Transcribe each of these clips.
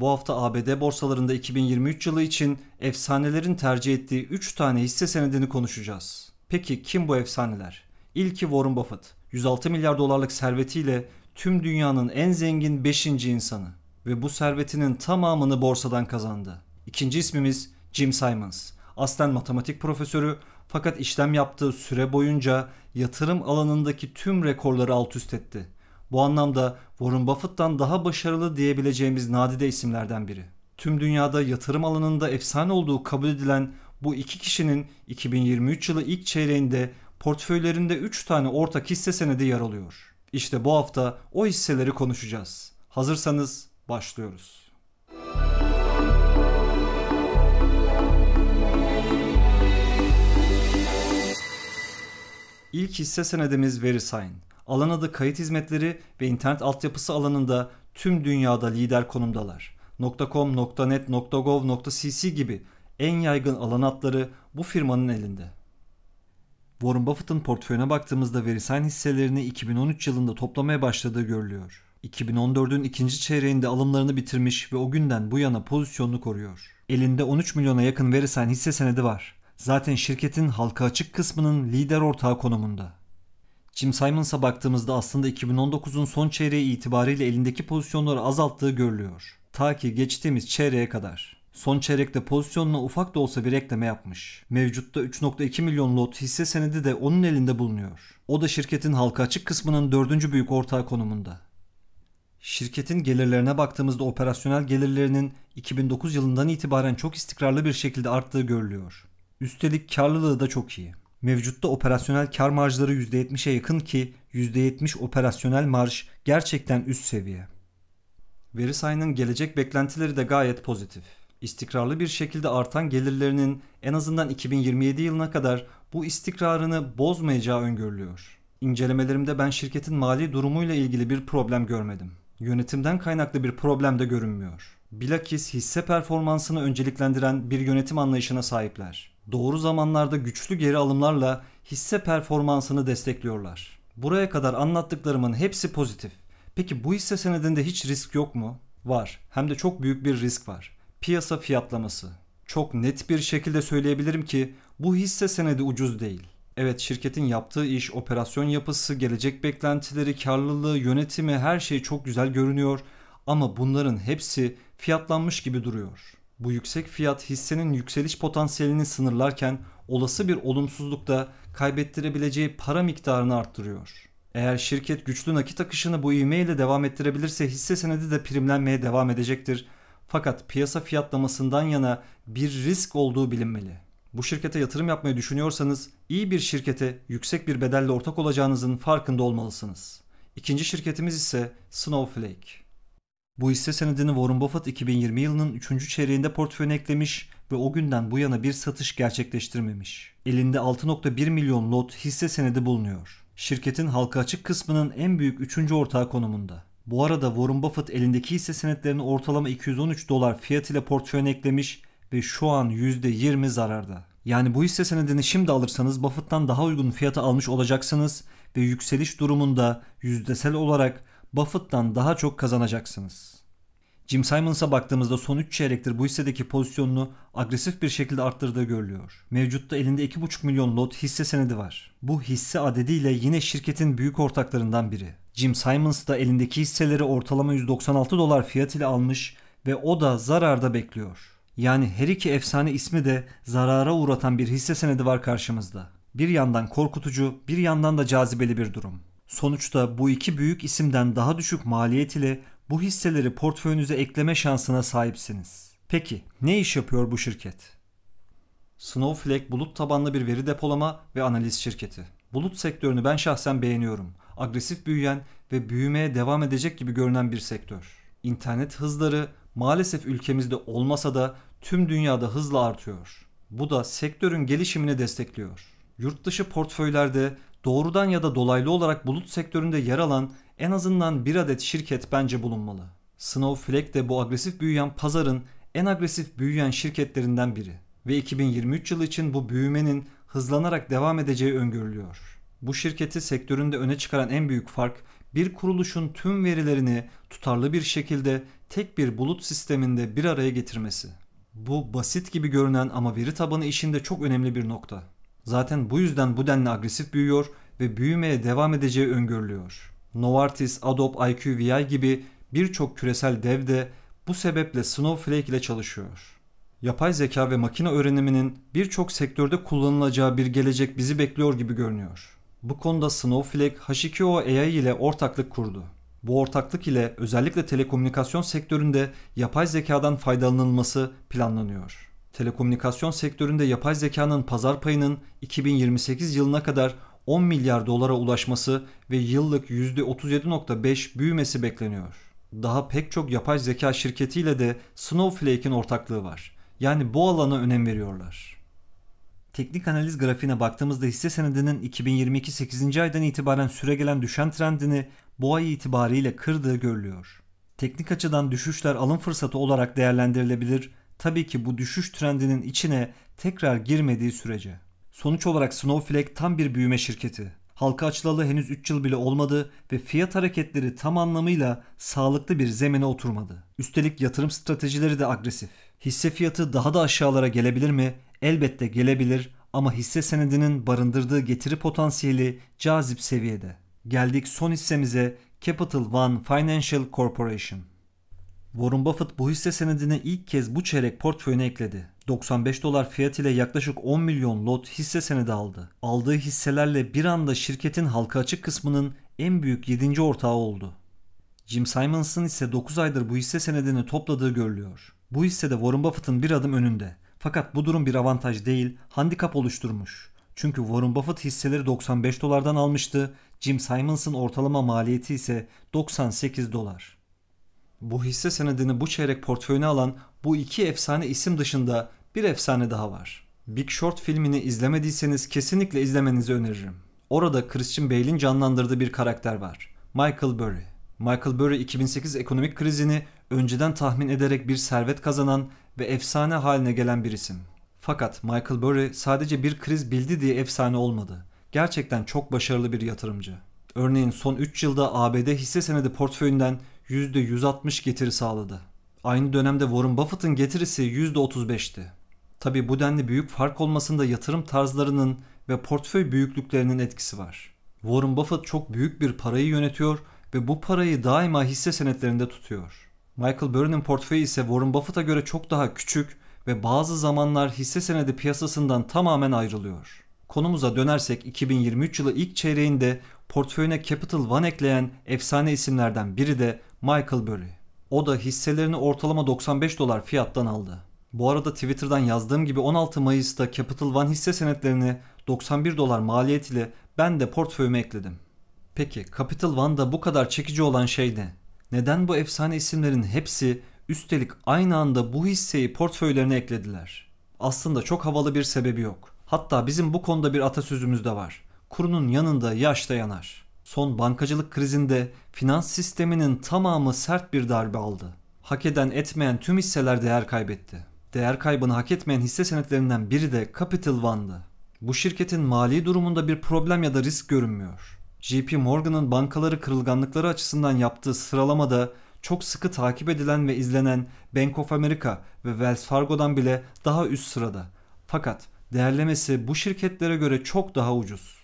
Bu hafta ABD borsalarında 2023 yılı için efsanelerin tercih ettiği 3 tane hisse senedini konuşacağız. Peki kim bu efsaneler? İlki Warren Buffett. 106 milyar dolarlık servetiyle tüm dünyanın en zengin 5. insanı ve bu servetinin tamamını borsadan kazandı. İkinci ismimiz Jim Simons. Aslen matematik profesörü fakat işlem yaptığı süre boyunca yatırım alanındaki tüm rekorları alt üst etti bu anlamda Warren Buffett'tan daha başarılı diyebileceğimiz nadide isimlerden biri. Tüm dünyada yatırım alanında efsane olduğu kabul edilen bu iki kişinin 2023 yılı ilk çeyreğinde portföylerinde 3 tane ortak hisse senedi yer alıyor. İşte bu hafta o hisseleri konuşacağız. Hazırsanız başlıyoruz. İlk hisse senedimiz VeriSign alan adı kayıt hizmetleri ve internet altyapısı alanında tüm dünyada lider konumdalar. .com, .net, .gov, .cc gibi en yaygın alan adları bu firmanın elinde. Warren Buffett'ın portföyüne baktığımızda Verisign hisselerini 2013 yılında toplamaya başladığı görülüyor. 2014'ün ikinci çeyreğinde alımlarını bitirmiş ve o günden bu yana pozisyonunu koruyor. Elinde 13 milyona yakın Verisign hisse senedi var. Zaten şirketin halka açık kısmının lider ortağı konumunda. Jim Simons'a baktığımızda aslında 2019'un son çeyreği itibariyle elindeki pozisyonları azalttığı görülüyor. Ta ki geçtiğimiz çeyreğe kadar. Son çeyrekte pozisyonuna ufak da olsa bir ekleme yapmış. Mevcutta 3.2 milyon lot hisse senedi de onun elinde bulunuyor. O da şirketin halka açık kısmının dördüncü büyük ortağı konumunda. Şirketin gelirlerine baktığımızda operasyonel gelirlerinin 2009 yılından itibaren çok istikrarlı bir şekilde arttığı görülüyor. Üstelik karlılığı da çok iyi. Mevcutta operasyonel kar marjları %70'e yakın ki %70 operasyonel marj gerçekten üst seviye. Verisay'ın gelecek beklentileri de gayet pozitif. İstikrarlı bir şekilde artan gelirlerinin en azından 2027 yılına kadar bu istikrarını bozmayacağı öngörülüyor. İncelemelerimde ben şirketin mali durumuyla ilgili bir problem görmedim. Yönetimden kaynaklı bir problem de görünmüyor. Bilakis hisse performansını önceliklendiren bir yönetim anlayışına sahipler doğru zamanlarda güçlü geri alımlarla hisse performansını destekliyorlar. Buraya kadar anlattıklarımın hepsi pozitif. Peki bu hisse senedinde hiç risk yok mu? Var. Hem de çok büyük bir risk var. Piyasa fiyatlaması. Çok net bir şekilde söyleyebilirim ki bu hisse senedi ucuz değil. Evet şirketin yaptığı iş, operasyon yapısı, gelecek beklentileri, karlılığı, yönetimi her şey çok güzel görünüyor ama bunların hepsi fiyatlanmış gibi duruyor. Bu yüksek fiyat hissenin yükseliş potansiyelini sınırlarken olası bir olumsuzlukta kaybettirebileceği para miktarını arttırıyor. Eğer şirket güçlü nakit akışını bu ivmeyle devam ettirebilirse hisse senedi de primlenmeye devam edecektir. Fakat piyasa fiyatlamasından yana bir risk olduğu bilinmeli. Bu şirkete yatırım yapmayı düşünüyorsanız iyi bir şirkete yüksek bir bedelle ortak olacağınızın farkında olmalısınız. İkinci şirketimiz ise Snowflake. Bu hisse senedini Warren Buffett 2020 yılının 3. çeyreğinde portföyüne eklemiş ve o günden bu yana bir satış gerçekleştirmemiş. Elinde 6.1 milyon lot hisse senedi bulunuyor. Şirketin halka açık kısmının en büyük 3. ortağı konumunda. Bu arada Warren Buffett elindeki hisse senetlerini ortalama 213 dolar fiyat ile portföyüne eklemiş ve şu an %20 zararda. Yani bu hisse senedini şimdi alırsanız Buffett'tan daha uygun fiyata almış olacaksınız ve yükseliş durumunda yüzdesel olarak Buffett'tan daha çok kazanacaksınız. Jim Simons'a baktığımızda son 3 çeyrektir bu hissedeki pozisyonunu agresif bir şekilde arttırdığı görülüyor. Mevcutta elinde 2,5 milyon lot hisse senedi var. Bu hisse adediyle yine şirketin büyük ortaklarından biri. Jim Simons da elindeki hisseleri ortalama 196 dolar fiyat ile almış ve o da zararda bekliyor. Yani her iki efsane ismi de zarara uğratan bir hisse senedi var karşımızda. Bir yandan korkutucu, bir yandan da cazibeli bir durum. Sonuçta bu iki büyük isimden daha düşük maliyet ile bu hisseleri portföyünüze ekleme şansına sahipsiniz. Peki ne iş yapıyor bu şirket? Snowflake bulut tabanlı bir veri depolama ve analiz şirketi. Bulut sektörünü ben şahsen beğeniyorum. Agresif büyüyen ve büyümeye devam edecek gibi görünen bir sektör. İnternet hızları maalesef ülkemizde olmasa da tüm dünyada hızla artıyor. Bu da sektörün gelişimini destekliyor. Yurt dışı portföylerde doğrudan ya da dolaylı olarak bulut sektöründe yer alan en azından bir adet şirket bence bulunmalı. Snowflake de bu agresif büyüyen pazarın en agresif büyüyen şirketlerinden biri ve 2023 yılı için bu büyümenin hızlanarak devam edeceği öngörülüyor. Bu şirketi sektöründe öne çıkaran en büyük fark bir kuruluşun tüm verilerini tutarlı bir şekilde tek bir bulut sisteminde bir araya getirmesi. Bu basit gibi görünen ama veri tabanı işinde çok önemli bir nokta zaten bu yüzden bu denli agresif büyüyor ve büyümeye devam edeceği öngörülüyor. Novartis, Adobe, IQVI gibi birçok küresel dev de bu sebeple Snowflake ile çalışıyor. Yapay zeka ve makine öğreniminin birçok sektörde kullanılacağı bir gelecek bizi bekliyor gibi görünüyor. Bu konuda Snowflake H2O AI ile ortaklık kurdu. Bu ortaklık ile özellikle telekomünikasyon sektöründe yapay zekadan faydalanılması planlanıyor. Telekomünikasyon sektöründe yapay zekanın pazar payının 2028 yılına kadar 10 milyar dolara ulaşması ve yıllık %37.5 büyümesi bekleniyor. Daha pek çok yapay zeka şirketiyle de Snowflake'in ortaklığı var. Yani bu alana önem veriyorlar. Teknik analiz grafiğine baktığımızda hisse senedinin 2022 8. aydan itibaren süregelen düşen trendini bu ay itibariyle kırdığı görülüyor. Teknik açıdan düşüşler alım fırsatı olarak değerlendirilebilir Tabii ki bu düşüş trendinin içine tekrar girmediği sürece. Sonuç olarak Snowflake tam bir büyüme şirketi. Halka açılalı henüz 3 yıl bile olmadı ve fiyat hareketleri tam anlamıyla sağlıklı bir zemine oturmadı. Üstelik yatırım stratejileri de agresif. Hisse fiyatı daha da aşağılara gelebilir mi? Elbette gelebilir ama hisse senedinin barındırdığı getiri potansiyeli cazip seviyede. Geldik son hissemize Capital One Financial Corporation. Warren Buffett bu hisse senedini ilk kez bu çeyrek portföyüne ekledi. 95 dolar fiyat ile yaklaşık 10 milyon lot hisse senedi aldı. Aldığı hisselerle bir anda şirketin halka açık kısmının en büyük 7. ortağı oldu. Jim Simons'ın ise 9 aydır bu hisse senedini topladığı görülüyor. Bu hisse de Warren Buffett'ın bir adım önünde. Fakat bu durum bir avantaj değil, handikap oluşturmuş. Çünkü Warren Buffett hisseleri 95 dolardan almıştı. Jim Simons'ın ortalama maliyeti ise 98 dolar. Bu hisse senedini bu çeyrek portföyüne alan bu iki efsane isim dışında bir efsane daha var. Big Short filmini izlemediyseniz kesinlikle izlemenizi öneririm. Orada Christian Bale'in canlandırdığı bir karakter var. Michael Burry. Michael Burry 2008 ekonomik krizini önceden tahmin ederek bir servet kazanan ve efsane haline gelen bir isim. Fakat Michael Burry sadece bir kriz bildi diye efsane olmadı. Gerçekten çok başarılı bir yatırımcı. Örneğin son 3 yılda ABD hisse senedi portföyünden %160 getiri sağladı. Aynı dönemde Warren Buffett'ın getirisi %35'ti. Tabi bu denli büyük fark olmasında yatırım tarzlarının ve portföy büyüklüklerinin etkisi var. Warren Buffett çok büyük bir parayı yönetiyor ve bu parayı daima hisse senetlerinde tutuyor. Michael Burry'nin portföyü ise Warren Buffett'a göre çok daha küçük ve bazı zamanlar hisse senedi piyasasından tamamen ayrılıyor. Konumuza dönersek 2023 yılı ilk çeyreğinde portföyüne Capital One ekleyen efsane isimlerden biri de Michael Burry. O da hisselerini ortalama 95 dolar fiyattan aldı. Bu arada Twitter'dan yazdığım gibi 16 Mayıs'ta Capital One hisse senetlerini 91 dolar maliyet ile ben de portföyüme ekledim. Peki Capital One'da bu kadar çekici olan şey ne? Neden bu efsane isimlerin hepsi üstelik aynı anda bu hisseyi portföylerine eklediler? Aslında çok havalı bir sebebi yok. Hatta bizim bu konuda bir atasözümüz de var. Kurunun yanında yaş da yanar. Son bankacılık krizinde finans sisteminin tamamı sert bir darbe aldı. Hak eden etmeyen tüm hisseler değer kaybetti. Değer kaybını hak etmeyen hisse senetlerinden biri de Capital One'dı. Bu şirketin mali durumunda bir problem ya da risk görünmüyor. JP Morgan'ın bankaları kırılganlıkları açısından yaptığı sıralamada çok sıkı takip edilen ve izlenen Bank of America ve Wells Fargo'dan bile daha üst sırada. Fakat değerlemesi bu şirketlere göre çok daha ucuz.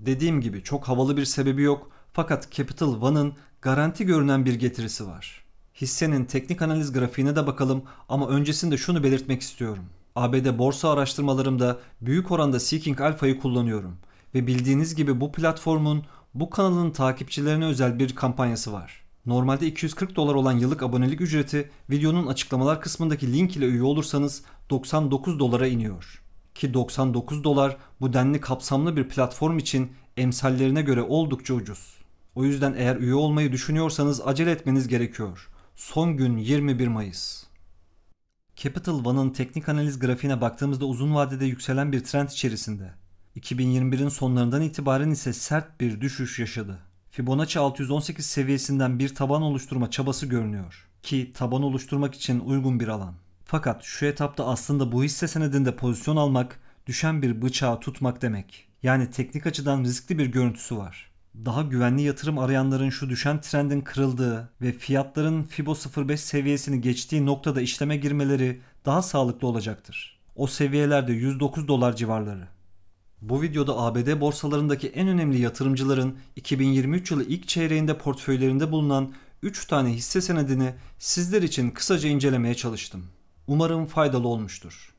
Dediğim gibi çok havalı bir sebebi yok fakat Capital One'ın garanti görünen bir getirisi var. Hissenin teknik analiz grafiğine de bakalım ama öncesinde şunu belirtmek istiyorum. ABD borsa araştırmalarımda büyük oranda Seeking Alpha'yı kullanıyorum ve bildiğiniz gibi bu platformun bu kanalın takipçilerine özel bir kampanyası var. Normalde 240 dolar olan yıllık abonelik ücreti videonun açıklamalar kısmındaki link ile üye olursanız 99 dolara iniyor ki 99 dolar bu denli kapsamlı bir platform için emsallerine göre oldukça ucuz. O yüzden eğer üye olmayı düşünüyorsanız acele etmeniz gerekiyor. Son gün 21 Mayıs. Capital One'ın teknik analiz grafiğine baktığımızda uzun vadede yükselen bir trend içerisinde. 2021'in sonlarından itibaren ise sert bir düşüş yaşadı. Fibonacci 618 seviyesinden bir taban oluşturma çabası görünüyor ki taban oluşturmak için uygun bir alan. Fakat şu etapta aslında bu hisse senedinde pozisyon almak düşen bir bıçağı tutmak demek. Yani teknik açıdan riskli bir görüntüsü var. Daha güvenli yatırım arayanların şu düşen trendin kırıldığı ve fiyatların Fibo 05 seviyesini geçtiği noktada işleme girmeleri daha sağlıklı olacaktır. O seviyelerde 109 dolar civarları. Bu videoda ABD borsalarındaki en önemli yatırımcıların 2023 yılı ilk çeyreğinde portföylerinde bulunan 3 tane hisse senedini sizler için kısaca incelemeye çalıştım. Umarım faydalı olmuştur.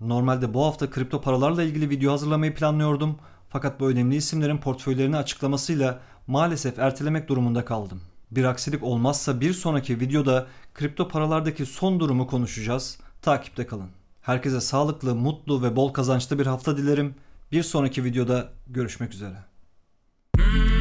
Normalde bu hafta kripto paralarla ilgili video hazırlamayı planlıyordum fakat bu önemli isimlerin portföylerini açıklamasıyla maalesef ertelemek durumunda kaldım. Bir aksilik olmazsa bir sonraki videoda kripto paralardaki son durumu konuşacağız. Takipte kalın. Herkese sağlıklı, mutlu ve bol kazançlı bir hafta dilerim. Bir sonraki videoda görüşmek üzere. Hmm.